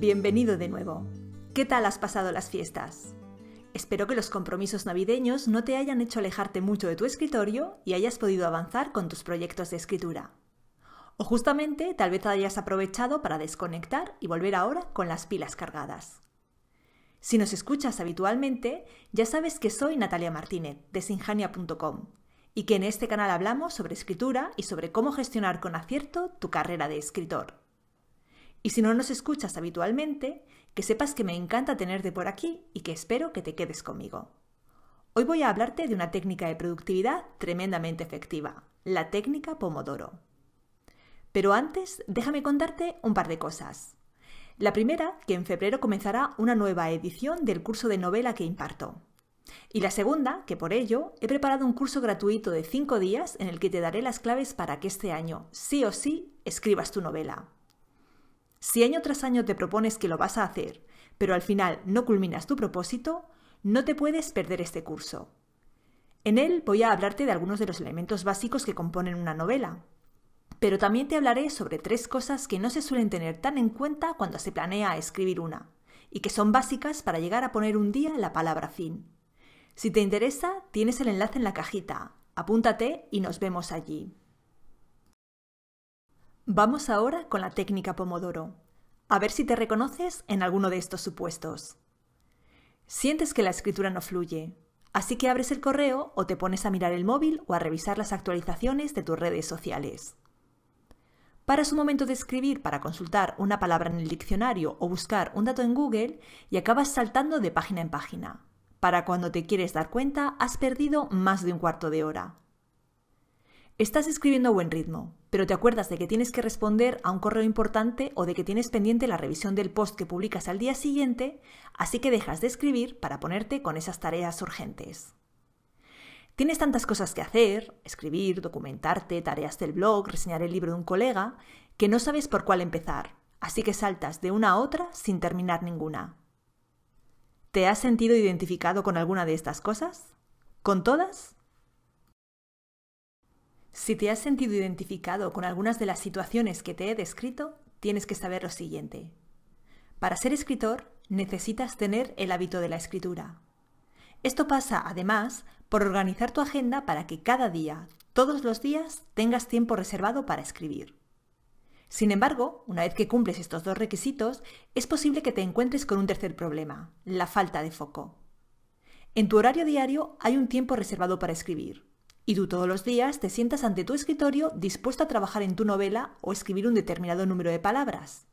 bienvenido de nuevo. ¿Qué tal has pasado las fiestas? Espero que los compromisos navideños no te hayan hecho alejarte mucho de tu escritorio y hayas podido avanzar con tus proyectos de escritura. O justamente tal vez hayas aprovechado para desconectar y volver ahora con las pilas cargadas. Si nos escuchas habitualmente, ya sabes que soy Natalia Martínez, de sinjania.com, y que en este canal hablamos sobre escritura y sobre cómo gestionar con acierto tu carrera de escritor. Y si no nos escuchas habitualmente, que sepas que me encanta tenerte por aquí y que espero que te quedes conmigo. Hoy voy a hablarte de una técnica de productividad tremendamente efectiva, la técnica Pomodoro. Pero antes, déjame contarte un par de cosas. La primera, que en febrero comenzará una nueva edición del curso de novela que imparto. Y la segunda, que por ello he preparado un curso gratuito de 5 días en el que te daré las claves para que este año, sí o sí, escribas tu novela. Si año tras año te propones que lo vas a hacer, pero al final no culminas tu propósito, no te puedes perder este curso. En él voy a hablarte de algunos de los elementos básicos que componen una novela, pero también te hablaré sobre tres cosas que no se suelen tener tan en cuenta cuando se planea escribir una, y que son básicas para llegar a poner un día la palabra fin. Si te interesa, tienes el enlace en la cajita. Apúntate y nos vemos allí. Vamos ahora con la técnica Pomodoro. A ver si te reconoces en alguno de estos supuestos. Sientes que la escritura no fluye, así que abres el correo o te pones a mirar el móvil o a revisar las actualizaciones de tus redes sociales. Paras un momento de escribir para consultar una palabra en el diccionario o buscar un dato en Google y acabas saltando de página en página. Para cuando te quieres dar cuenta, has perdido más de un cuarto de hora. Estás escribiendo a buen ritmo, pero te acuerdas de que tienes que responder a un correo importante o de que tienes pendiente la revisión del post que publicas al día siguiente, así que dejas de escribir para ponerte con esas tareas urgentes. Tienes tantas cosas que hacer, escribir, documentarte, tareas del blog, reseñar el libro de un colega, que no sabes por cuál empezar, así que saltas de una a otra sin terminar ninguna. ¿Te has sentido identificado con alguna de estas cosas? ¿Con todas? Si te has sentido identificado con algunas de las situaciones que te he descrito, tienes que saber lo siguiente. Para ser escritor, necesitas tener el hábito de la escritura. Esto pasa, además, por organizar tu agenda para que cada día, todos los días, tengas tiempo reservado para escribir. Sin embargo, una vez que cumples estos dos requisitos, es posible que te encuentres con un tercer problema, la falta de foco. En tu horario diario hay un tiempo reservado para escribir, y tú todos los días te sientas ante tu escritorio dispuesto a trabajar en tu novela o escribir un determinado número de palabras.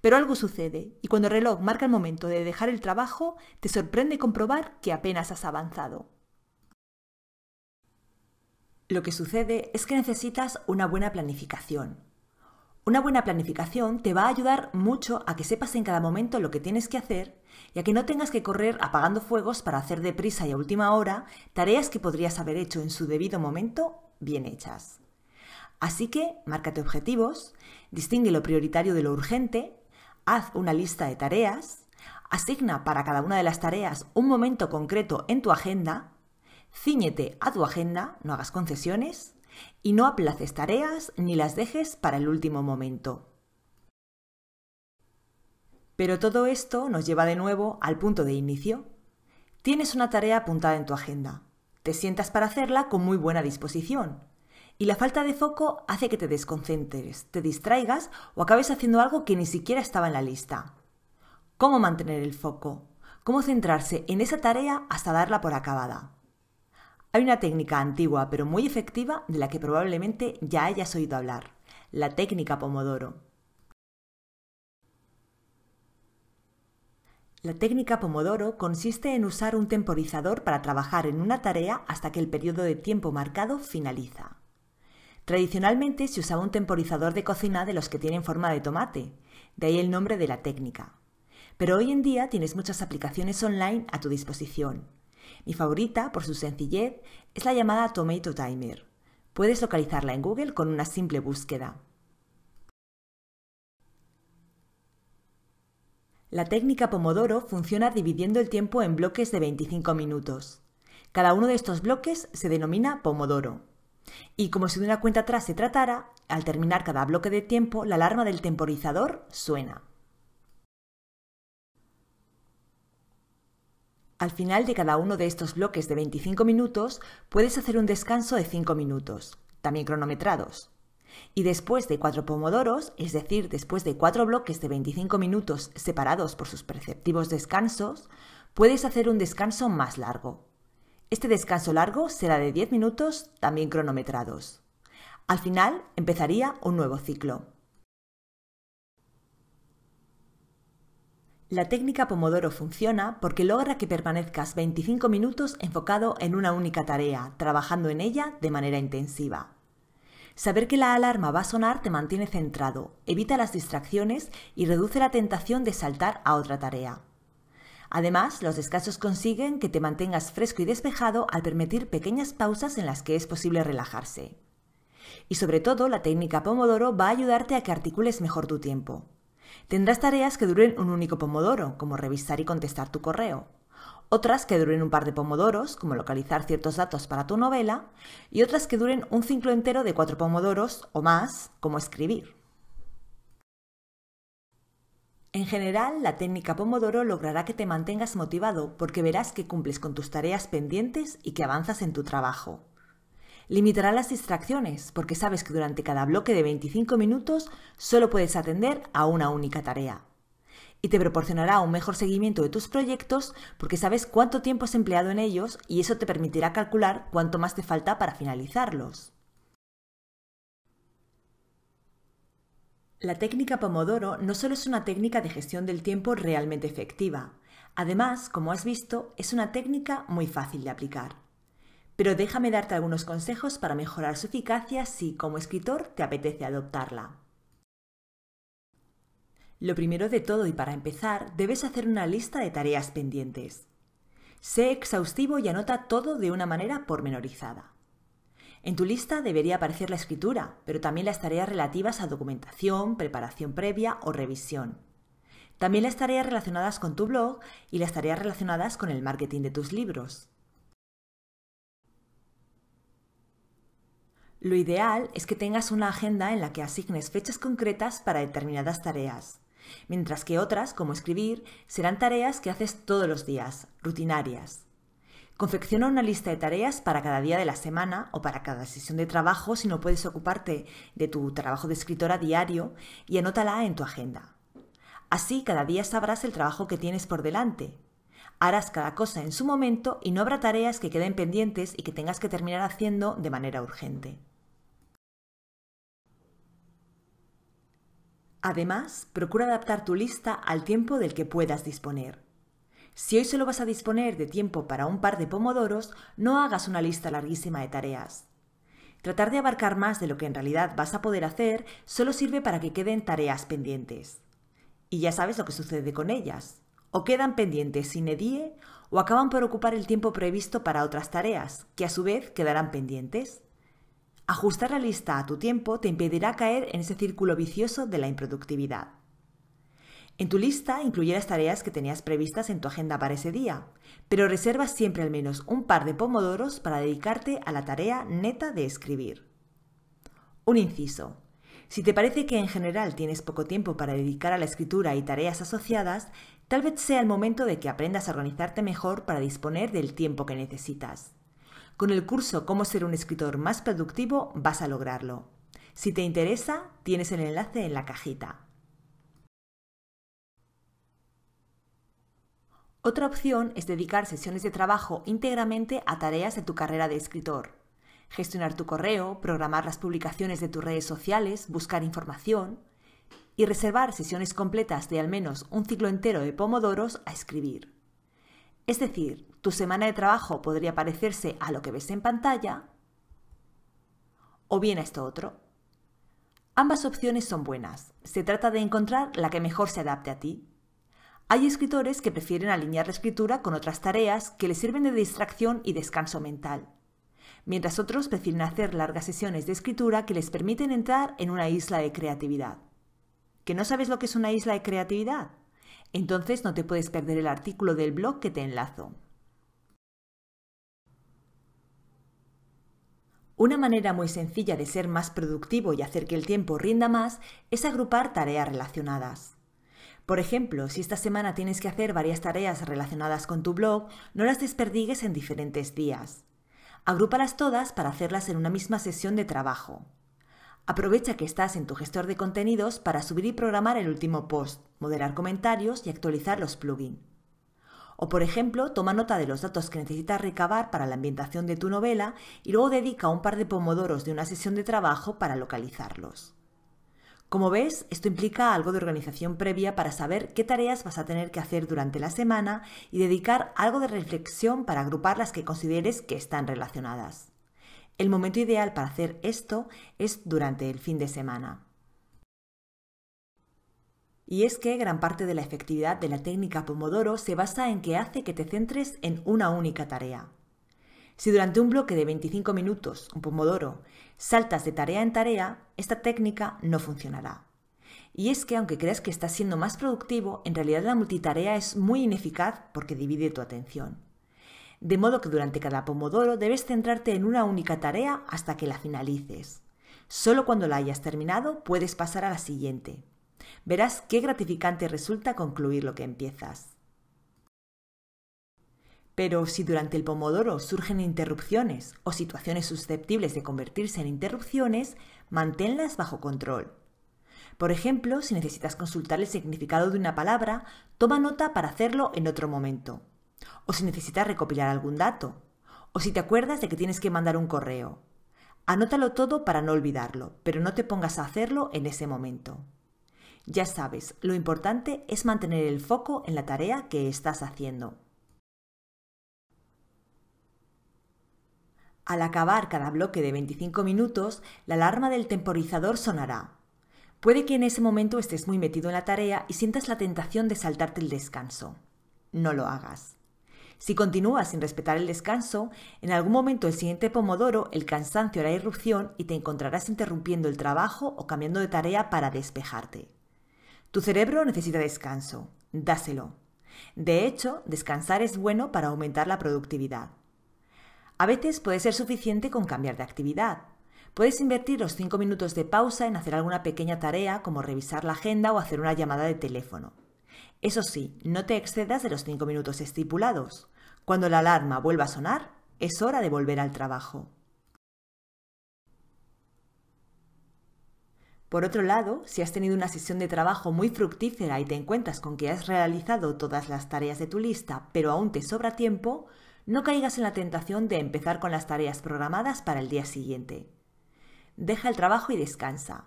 Pero algo sucede, y cuando el reloj marca el momento de dejar el trabajo, te sorprende comprobar que apenas has avanzado. Lo que sucede es que necesitas una buena planificación, una buena planificación te va a ayudar mucho a que sepas en cada momento lo que tienes que hacer y a que no tengas que correr apagando fuegos para hacer deprisa y a última hora tareas que podrías haber hecho en su debido momento bien hechas. Así que márcate objetivos, distingue lo prioritario de lo urgente, haz una lista de tareas, asigna para cada una de las tareas un momento concreto en tu agenda, ciñete a tu agenda, no hagas concesiones, y no aplaces tareas ni las dejes para el último momento. Pero todo esto nos lleva de nuevo al punto de inicio. Tienes una tarea apuntada en tu agenda. Te sientas para hacerla con muy buena disposición. Y la falta de foco hace que te desconcentres, te distraigas o acabes haciendo algo que ni siquiera estaba en la lista. ¿Cómo mantener el foco? ¿Cómo centrarse en esa tarea hasta darla por acabada? Hay una técnica antigua pero muy efectiva de la que probablemente ya hayas oído hablar, la técnica Pomodoro. La técnica Pomodoro consiste en usar un temporizador para trabajar en una tarea hasta que el periodo de tiempo marcado finaliza. Tradicionalmente se usaba un temporizador de cocina de los que tienen forma de tomate, de ahí el nombre de la técnica. Pero hoy en día tienes muchas aplicaciones online a tu disposición. Mi favorita, por su sencillez, es la llamada Tomato Timer. Puedes localizarla en Google con una simple búsqueda. La técnica Pomodoro funciona dividiendo el tiempo en bloques de 25 minutos. Cada uno de estos bloques se denomina Pomodoro. Y como si de una cuenta atrás se tratara, al terminar cada bloque de tiempo, la alarma del temporizador suena. Al final de cada uno de estos bloques de 25 minutos puedes hacer un descanso de 5 minutos, también cronometrados. Y después de cuatro pomodoros, es decir, después de cuatro bloques de 25 minutos separados por sus perceptivos descansos, puedes hacer un descanso más largo. Este descanso largo será de 10 minutos, también cronometrados. Al final empezaría un nuevo ciclo. La técnica Pomodoro funciona porque logra que permanezcas 25 minutos enfocado en una única tarea, trabajando en ella de manera intensiva. Saber que la alarma va a sonar te mantiene centrado, evita las distracciones y reduce la tentación de saltar a otra tarea. Además, los descansos consiguen que te mantengas fresco y despejado al permitir pequeñas pausas en las que es posible relajarse. Y sobre todo, la técnica Pomodoro va a ayudarte a que articules mejor tu tiempo. Tendrás tareas que duren un único pomodoro, como revisar y contestar tu correo, otras que duren un par de pomodoros, como localizar ciertos datos para tu novela, y otras que duren un ciclo entero de cuatro pomodoros o más, como escribir. En general, la técnica Pomodoro logrará que te mantengas motivado porque verás que cumples con tus tareas pendientes y que avanzas en tu trabajo. Limitará las distracciones porque sabes que durante cada bloque de 25 minutos solo puedes atender a una única tarea. Y te proporcionará un mejor seguimiento de tus proyectos porque sabes cuánto tiempo has empleado en ellos y eso te permitirá calcular cuánto más te falta para finalizarlos. La técnica Pomodoro no solo es una técnica de gestión del tiempo realmente efectiva, además, como has visto, es una técnica muy fácil de aplicar pero déjame darte algunos consejos para mejorar su eficacia si como escritor te apetece adoptarla. Lo primero de todo y para empezar, debes hacer una lista de tareas pendientes. Sé exhaustivo y anota todo de una manera pormenorizada. En tu lista debería aparecer la escritura, pero también las tareas relativas a documentación, preparación previa o revisión. También las tareas relacionadas con tu blog y las tareas relacionadas con el marketing de tus libros. Lo ideal es que tengas una agenda en la que asignes fechas concretas para determinadas tareas, mientras que otras, como escribir, serán tareas que haces todos los días, rutinarias. Confecciona una lista de tareas para cada día de la semana o para cada sesión de trabajo si no puedes ocuparte de tu trabajo de escritora diario y anótala en tu agenda. Así cada día sabrás el trabajo que tienes por delante Harás cada cosa en su momento y no habrá tareas que queden pendientes y que tengas que terminar haciendo de manera urgente. Además, procura adaptar tu lista al tiempo del que puedas disponer. Si hoy solo vas a disponer de tiempo para un par de pomodoros, no hagas una lista larguísima de tareas. Tratar de abarcar más de lo que en realidad vas a poder hacer solo sirve para que queden tareas pendientes. Y ya sabes lo que sucede con ellas o quedan pendientes sin edie, o acaban por ocupar el tiempo previsto para otras tareas, que a su vez quedarán pendientes. Ajustar la lista a tu tiempo te impedirá caer en ese círculo vicioso de la improductividad. En tu lista incluye las tareas que tenías previstas en tu agenda para ese día, pero reservas siempre al menos un par de pomodoros para dedicarte a la tarea neta de escribir. Un inciso. Si te parece que en general tienes poco tiempo para dedicar a la escritura y tareas asociadas, tal vez sea el momento de que aprendas a organizarte mejor para disponer del tiempo que necesitas. Con el curso Cómo ser un escritor más productivo vas a lograrlo. Si te interesa, tienes el enlace en la cajita. Otra opción es dedicar sesiones de trabajo íntegramente a tareas de tu carrera de escritor gestionar tu correo, programar las publicaciones de tus redes sociales, buscar información y reservar sesiones completas de al menos un ciclo entero de pomodoros a escribir. Es decir, tu semana de trabajo podría parecerse a lo que ves en pantalla o bien a esto otro. Ambas opciones son buenas. Se trata de encontrar la que mejor se adapte a ti. Hay escritores que prefieren alinear la escritura con otras tareas que les sirven de distracción y descanso mental mientras otros prefieren hacer largas sesiones de escritura que les permiten entrar en una isla de creatividad. ¿Que no sabes lo que es una isla de creatividad? Entonces no te puedes perder el artículo del blog que te enlazo. Una manera muy sencilla de ser más productivo y hacer que el tiempo rinda más es agrupar tareas relacionadas. Por ejemplo, si esta semana tienes que hacer varias tareas relacionadas con tu blog, no las desperdigues en diferentes días. Agrúpalas todas para hacerlas en una misma sesión de trabajo. Aprovecha que estás en tu gestor de contenidos para subir y programar el último post, moderar comentarios y actualizar los plugins. O por ejemplo, toma nota de los datos que necesitas recabar para la ambientación de tu novela y luego dedica un par de pomodoros de una sesión de trabajo para localizarlos. Como ves, esto implica algo de organización previa para saber qué tareas vas a tener que hacer durante la semana y dedicar algo de reflexión para agrupar las que consideres que están relacionadas. El momento ideal para hacer esto es durante el fin de semana. Y es que gran parte de la efectividad de la técnica Pomodoro se basa en que hace que te centres en una única tarea. Si durante un bloque de 25 minutos, un pomodoro, saltas de tarea en tarea, esta técnica no funcionará. Y es que aunque creas que estás siendo más productivo, en realidad la multitarea es muy ineficaz porque divide tu atención. De modo que durante cada pomodoro debes centrarte en una única tarea hasta que la finalices. Solo cuando la hayas terminado puedes pasar a la siguiente. Verás qué gratificante resulta concluir lo que empiezas. Pero si durante el pomodoro surgen interrupciones o situaciones susceptibles de convertirse en interrupciones, manténlas bajo control. Por ejemplo, si necesitas consultar el significado de una palabra, toma nota para hacerlo en otro momento. O si necesitas recopilar algún dato. O si te acuerdas de que tienes que mandar un correo. Anótalo todo para no olvidarlo, pero no te pongas a hacerlo en ese momento. Ya sabes, lo importante es mantener el foco en la tarea que estás haciendo. Al acabar cada bloque de 25 minutos, la alarma del temporizador sonará. Puede que en ese momento estés muy metido en la tarea y sientas la tentación de saltarte el descanso. No lo hagas. Si continúas sin respetar el descanso, en algún momento el siguiente pomodoro el cansancio hará irrupción y te encontrarás interrumpiendo el trabajo o cambiando de tarea para despejarte. Tu cerebro necesita descanso. Dáselo. De hecho, descansar es bueno para aumentar la productividad. A veces puede ser suficiente con cambiar de actividad. Puedes invertir los 5 minutos de pausa en hacer alguna pequeña tarea como revisar la agenda o hacer una llamada de teléfono. Eso sí, no te excedas de los 5 minutos estipulados. Cuando la alarma vuelva a sonar, es hora de volver al trabajo. Por otro lado, si has tenido una sesión de trabajo muy fructífera y te encuentras con que has realizado todas las tareas de tu lista, pero aún te sobra tiempo, no caigas en la tentación de empezar con las tareas programadas para el día siguiente. Deja el trabajo y descansa.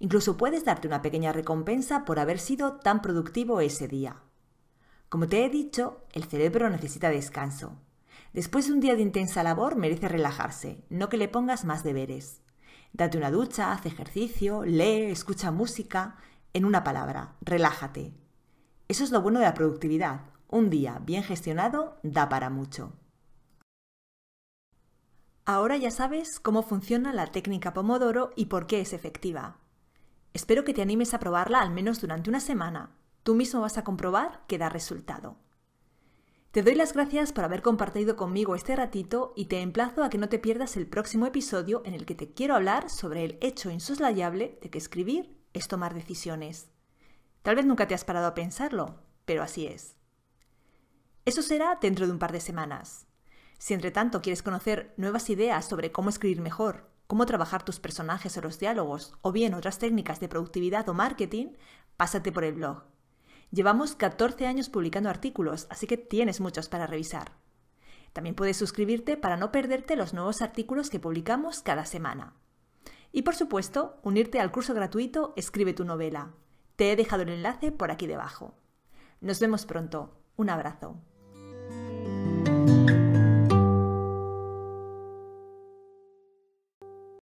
Incluso puedes darte una pequeña recompensa por haber sido tan productivo ese día. Como te he dicho, el cerebro necesita descanso. Después de un día de intensa labor merece relajarse, no que le pongas más deberes. Date una ducha, haz ejercicio, lee, escucha música, en una palabra, relájate. Eso es lo bueno de la productividad, un día bien gestionado da para mucho. Ahora ya sabes cómo funciona la técnica Pomodoro y por qué es efectiva. Espero que te animes a probarla al menos durante una semana. Tú mismo vas a comprobar que da resultado. Te doy las gracias por haber compartido conmigo este ratito y te emplazo a que no te pierdas el próximo episodio en el que te quiero hablar sobre el hecho insoslayable de que escribir es tomar decisiones. Tal vez nunca te has parado a pensarlo, pero así es. Eso será dentro de un par de semanas. Si entre tanto quieres conocer nuevas ideas sobre cómo escribir mejor, cómo trabajar tus personajes o los diálogos, o bien otras técnicas de productividad o marketing, pásate por el blog. Llevamos 14 años publicando artículos, así que tienes muchos para revisar. También puedes suscribirte para no perderte los nuevos artículos que publicamos cada semana. Y por supuesto, unirte al curso gratuito Escribe tu novela. Te he dejado el enlace por aquí debajo. Nos vemos pronto. Un abrazo.